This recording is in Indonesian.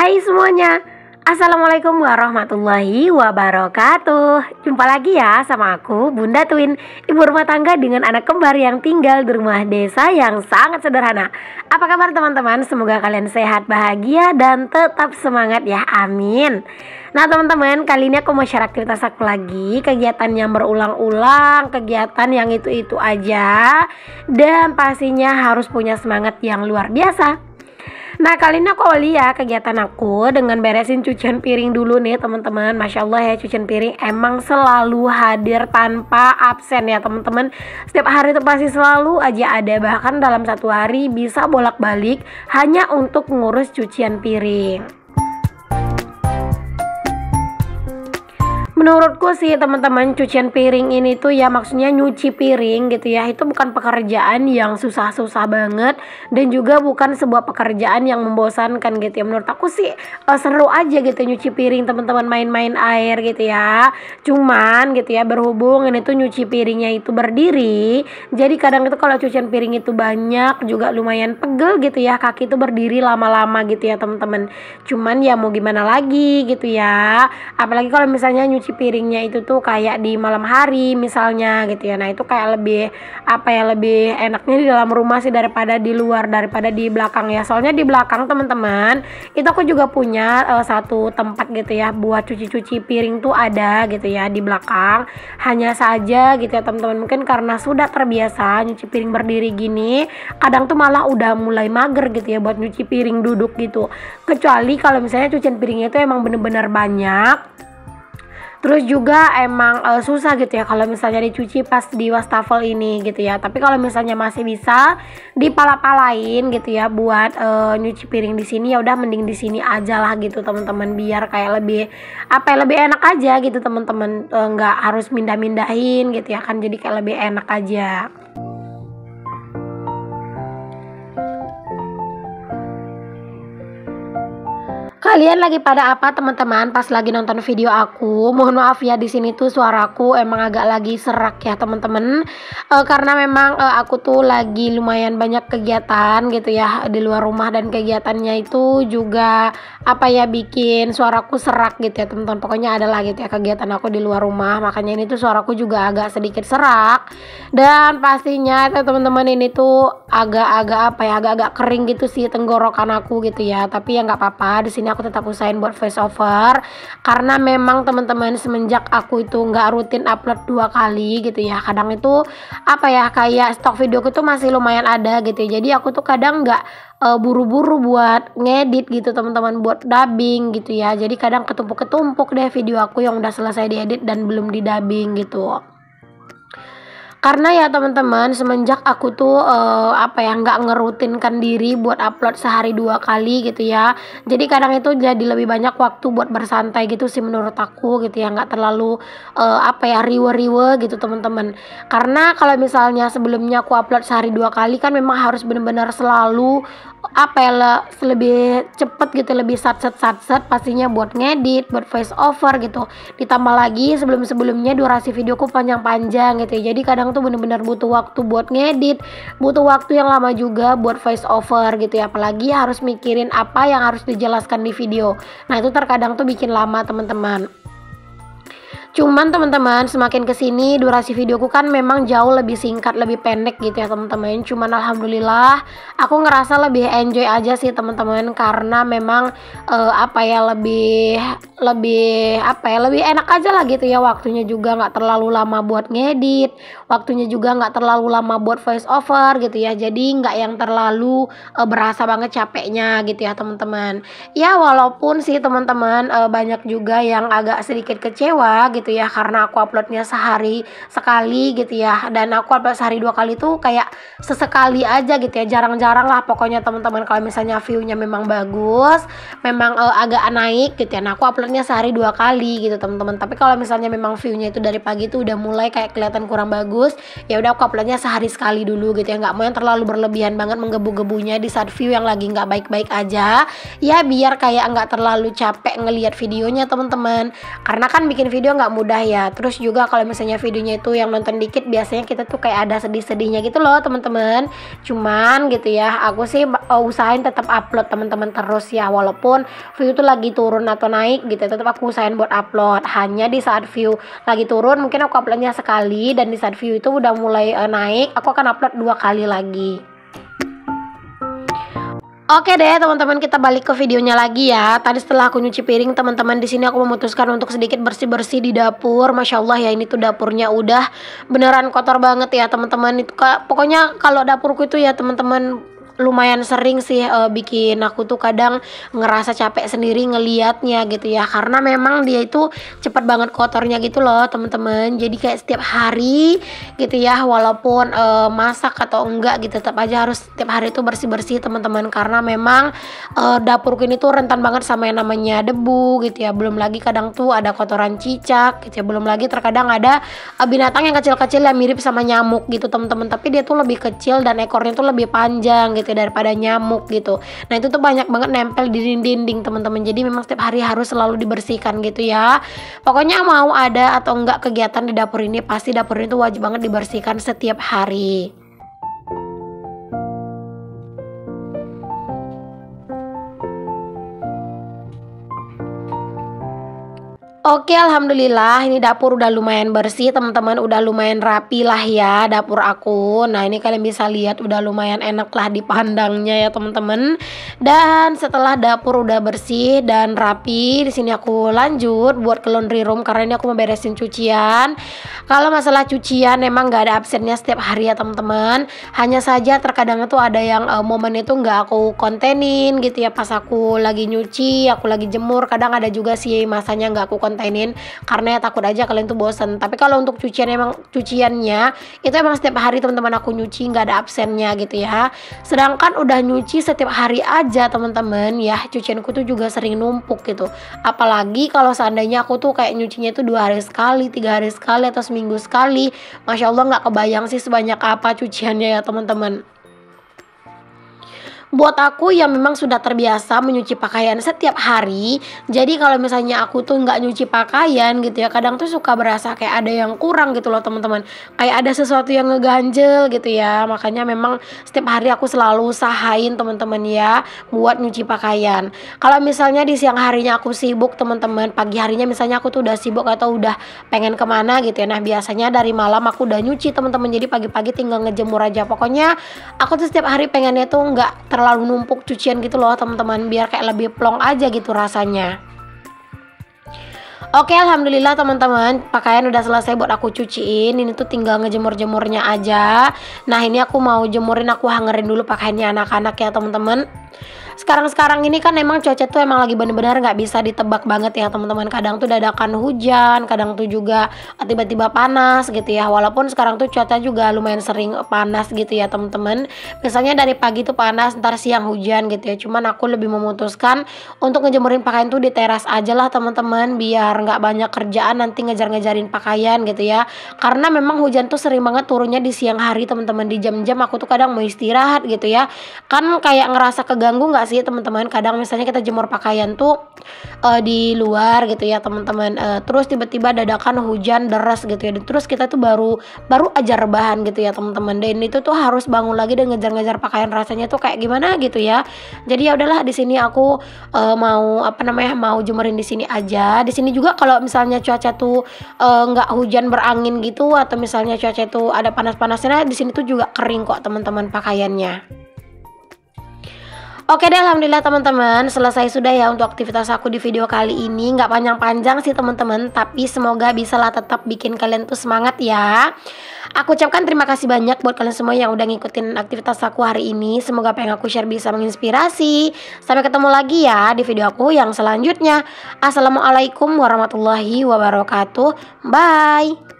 Hai semuanya, Assalamualaikum warahmatullahi wabarakatuh Jumpa lagi ya sama aku Bunda Twin Ibu rumah tangga dengan anak kembar yang tinggal di rumah desa yang sangat sederhana Apa kabar teman-teman? Semoga kalian sehat, bahagia, dan tetap semangat ya Amin Nah teman-teman kali ini aku mau share aktivitas aku lagi Kegiatan yang berulang-ulang Kegiatan yang itu-itu aja Dan pastinya harus punya semangat yang luar biasa Nah kali ini aku awali ya kegiatan aku dengan beresin cucian piring dulu nih teman-teman Masya Allah ya cucian piring emang selalu hadir tanpa absen ya teman-teman Setiap hari itu pasti selalu aja ada bahkan dalam satu hari bisa bolak-balik hanya untuk ngurus cucian piring menurutku sih teman-teman cucian piring ini tuh ya maksudnya nyuci piring gitu ya itu bukan pekerjaan yang susah-susah banget dan juga bukan sebuah pekerjaan yang membosankan gitu ya menurut aku sih uh, seru aja gitu nyuci piring teman-teman main-main air gitu ya cuman gitu ya berhubung ini tuh nyuci piringnya itu berdiri jadi kadang itu kalau cucian piring itu banyak juga lumayan pegel gitu ya kaki itu berdiri lama-lama gitu ya teman-teman cuman ya mau gimana lagi gitu ya apalagi kalau misalnya nyuci cuci piringnya itu tuh kayak di malam hari misalnya gitu ya nah itu kayak lebih apa ya lebih enaknya di dalam rumah sih daripada di luar daripada di belakang ya soalnya di belakang teman-teman itu aku juga punya uh, satu tempat gitu ya buat cuci-cuci piring tuh ada gitu ya di belakang hanya saja gitu ya teman-teman mungkin karena sudah terbiasa nyuci piring berdiri gini kadang tuh malah udah mulai mager gitu ya buat nyuci piring duduk gitu kecuali kalau misalnya cucian piringnya itu emang bener-bener banyak terus juga emang uh, susah gitu ya kalau misalnya dicuci pas di wastafel ini gitu ya tapi kalau misalnya masih bisa dipala-palain gitu ya buat uh, nyuci piring di sini ya udah mending di sini aja lah gitu teman-teman biar kayak lebih apa ya, lebih enak aja gitu teman-teman eh, nggak uh, harus mindah-mindahin gitu ya kan jadi kayak lebih enak aja. Kalian lagi pada apa teman-teman pas lagi nonton video aku? Mohon maaf ya di sini tuh suaraku emang agak lagi serak ya teman-teman. E, karena memang e, aku tuh lagi lumayan banyak kegiatan gitu ya di luar rumah dan kegiatannya itu juga apa ya bikin suaraku serak gitu ya teman-teman. Pokoknya adalah gitu ya kegiatan aku di luar rumah. Makanya ini tuh suaraku juga agak sedikit serak. Dan pastinya teman-teman ini tuh agak-agak apa ya agak-agak kering gitu sih tenggorokan aku gitu ya. Tapi ya nggak apa-apa di sini aku aku tetap usahain buat voiceover karena memang teman-teman semenjak aku itu nggak rutin upload dua kali gitu ya kadang itu apa ya kayak stok video itu masih lumayan ada gitu ya jadi aku tuh kadang nggak buru eh, buru-buru buat ngedit gitu teman-teman buat dubbing gitu ya jadi kadang ketumpuk-ketumpuk deh video aku yang udah selesai diedit dan belum didubbing gitu karena ya teman-teman semenjak aku tuh uh, apa ya nggak ngerutinkan diri buat upload sehari dua kali gitu ya jadi kadang itu jadi lebih banyak waktu buat bersantai gitu sih menurut aku gitu ya nggak terlalu uh, apa ya riwe-riwe gitu teman-teman karena kalau misalnya sebelumnya aku upload sehari dua kali kan memang harus benar-benar selalu apa ya lebih cepet gitu lebih sat satset pastinya buat ngedit buat voice over gitu ditambah lagi sebelum sebelumnya durasi videoku panjang panjang gitu ya jadi kadang tuh bener-bener butuh waktu buat ngedit butuh waktu yang lama juga buat voice over gitu ya apalagi harus mikirin apa yang harus dijelaskan di video nah itu terkadang tuh bikin lama teman-teman Cuman teman-teman semakin kesini durasi videoku kan memang jauh lebih singkat, lebih pendek gitu ya teman-teman. Cuman alhamdulillah aku ngerasa lebih enjoy aja sih teman-teman karena memang uh, apa ya lebih lebih apa ya lebih enak aja lah gitu ya waktunya juga gak terlalu lama buat ngedit, waktunya juga gak terlalu lama buat voice over gitu ya. Jadi gak yang terlalu uh, berasa banget capeknya gitu ya teman-teman. Ya walaupun sih teman-teman uh, banyak juga yang agak sedikit kecewa gitu gitu ya karena aku uploadnya sehari sekali gitu ya dan aku upload sehari dua kali tuh kayak sesekali aja gitu ya jarang-jarang lah pokoknya teman-teman kalau misalnya viewnya memang bagus memang uh, agak naik gitu ya nah aku uploadnya sehari dua kali gitu teman-teman tapi kalau misalnya memang viewnya itu dari pagi tuh udah mulai kayak kelihatan kurang bagus ya udah aku uploadnya sehari sekali dulu gitu ya nggak mau yang terlalu berlebihan banget menggebu-gebunya di saat view yang lagi nggak baik-baik aja ya biar kayak nggak terlalu capek ngelihat videonya teman-teman karena kan bikin video nggak mudah ya terus juga kalau misalnya videonya itu yang nonton dikit biasanya kita tuh kayak ada sedih-sedihnya gitu loh teman-teman cuman gitu ya aku sih uh, usahain tetap upload teman-teman terus ya walaupun view tuh lagi turun atau naik gitu tetap aku usahain buat upload hanya di saat view lagi turun mungkin aku uploadnya sekali dan di saat view itu udah mulai uh, naik aku akan upload dua kali lagi Oke deh teman-teman kita balik ke videonya lagi ya. Tadi setelah aku nyuci piring teman-teman di sini aku memutuskan untuk sedikit bersih-bersih di dapur. Masya Allah ya ini tuh dapurnya udah beneran kotor banget ya teman-teman. Itu pokoknya kalau dapurku itu ya teman-teman lumayan sering sih uh, bikin aku tuh kadang ngerasa capek sendiri ngeliatnya gitu ya karena memang dia itu cepat banget kotornya gitu loh temen-temen jadi kayak setiap hari gitu ya walaupun uh, masak atau enggak gitu tetap aja harus setiap hari itu bersih bersih teman-teman karena memang uh, eh, dapur ini tuh rentan banget sama yang namanya debu gitu ya belum lagi kadang tuh ada kotoran cicak gitu ya belum lagi terkadang ada uh, binatang yang kecil-kecil yang mirip sama nyamuk gitu temen-temen tapi dia tuh lebih kecil dan ekornya tuh lebih panjang gitu ya daripada nyamuk gitu nah itu tuh banyak banget nempel di dinding-dinding teman-teman jadi memang setiap hari harus selalu dibersihkan gitu ya pokoknya mau ada atau enggak kegiatan di dapur ini pasti dapur ini tuh wajib banget dibersihkan setiap hari Oke, alhamdulillah ini dapur udah lumayan bersih, teman-teman udah lumayan rapi lah ya dapur aku. Nah, ini kalian bisa lihat udah lumayan enak lah dipandangnya ya, teman-teman. Dan setelah dapur udah bersih dan rapi, di sini aku lanjut buat ke laundry room karena ini aku mau beresin cucian. Kalau masalah cucian emang nggak ada absennya setiap hari ya, teman-teman. Hanya saja terkadang itu ada yang uh, momen itu nggak aku kontenin gitu ya pas aku lagi nyuci, aku lagi jemur. Kadang ada juga sih masanya nggak aku konten maintainin karena ya takut aja kalian tuh bosen tapi kalau untuk cucian emang cuciannya itu emang setiap hari teman-teman aku nyuci nggak ada absennya gitu ya sedangkan udah nyuci setiap hari aja teman-teman ya cucianku tuh juga sering numpuk gitu apalagi kalau seandainya aku tuh kayak nyucinya itu dua hari sekali tiga hari sekali atau seminggu sekali masya allah nggak kebayang sih sebanyak apa cuciannya ya teman-teman buat aku yang memang sudah terbiasa menyuci pakaian setiap hari jadi kalau misalnya aku tuh nggak nyuci pakaian gitu ya kadang tuh suka berasa kayak ada yang kurang gitu loh teman-teman kayak ada sesuatu yang ngeganjel gitu ya makanya memang setiap hari aku selalu usahain teman-teman ya buat nyuci pakaian kalau misalnya di siang harinya aku sibuk teman-teman pagi harinya misalnya aku tuh udah sibuk atau udah pengen kemana gitu ya nah biasanya dari malam aku udah nyuci teman-teman jadi pagi-pagi tinggal ngejemur aja pokoknya aku tuh setiap hari pengennya tuh nggak terlalu numpuk cucian gitu loh teman-teman biar kayak lebih plong aja gitu rasanya Oke alhamdulillah teman-teman pakaian udah selesai buat aku cuciin ini tuh tinggal ngejemur-jemurnya aja Nah ini aku mau jemurin aku hangerin dulu pakaiannya anak-anak ya teman-teman sekarang-sekarang ini kan emang cuaca tuh emang lagi bener-bener nggak bisa ditebak banget ya teman-teman kadang tuh dadakan hujan kadang tuh juga tiba-tiba panas gitu ya walaupun sekarang tuh cuaca juga lumayan sering panas gitu ya teman-teman misalnya dari pagi tuh panas ntar siang hujan gitu ya cuman aku lebih memutuskan untuk ngejemurin pakaian tuh di teras aja lah teman-teman biar nggak banyak kerjaan nanti ngejar-ngejarin pakaian gitu ya karena memang hujan tuh sering banget turunnya di siang hari teman-teman di jam-jam aku tuh kadang mau istirahat gitu ya kan kayak ngerasa ke terganggu nggak sih teman-teman kadang misalnya kita jemur pakaian tuh uh, di luar gitu ya teman-teman uh, terus tiba-tiba dadakan hujan deras gitu ya terus kita tuh baru baru aja rebahan gitu ya teman-teman dan itu tuh harus bangun lagi dan ngejar-ngejar pakaian rasanya tuh kayak gimana gitu ya jadi ya udahlah di sini aku uh, mau apa namanya mau jemurin di sini aja di sini juga kalau misalnya cuaca tuh nggak uh, hujan berangin gitu atau misalnya cuaca tuh ada panas-panasnya di sini tuh juga kering kok teman-teman pakaiannya Oke deh, alhamdulillah teman-teman, selesai sudah ya untuk aktivitas aku di video kali ini. Nggak panjang-panjang sih teman-teman, tapi semoga bisa lah tetap bikin kalian tuh semangat ya. Aku ucapkan terima kasih banyak buat kalian semua yang udah ngikutin aktivitas aku hari ini. Semoga apa yang aku share bisa menginspirasi. Sampai ketemu lagi ya di video aku yang selanjutnya. Assalamualaikum warahmatullahi wabarakatuh. Bye.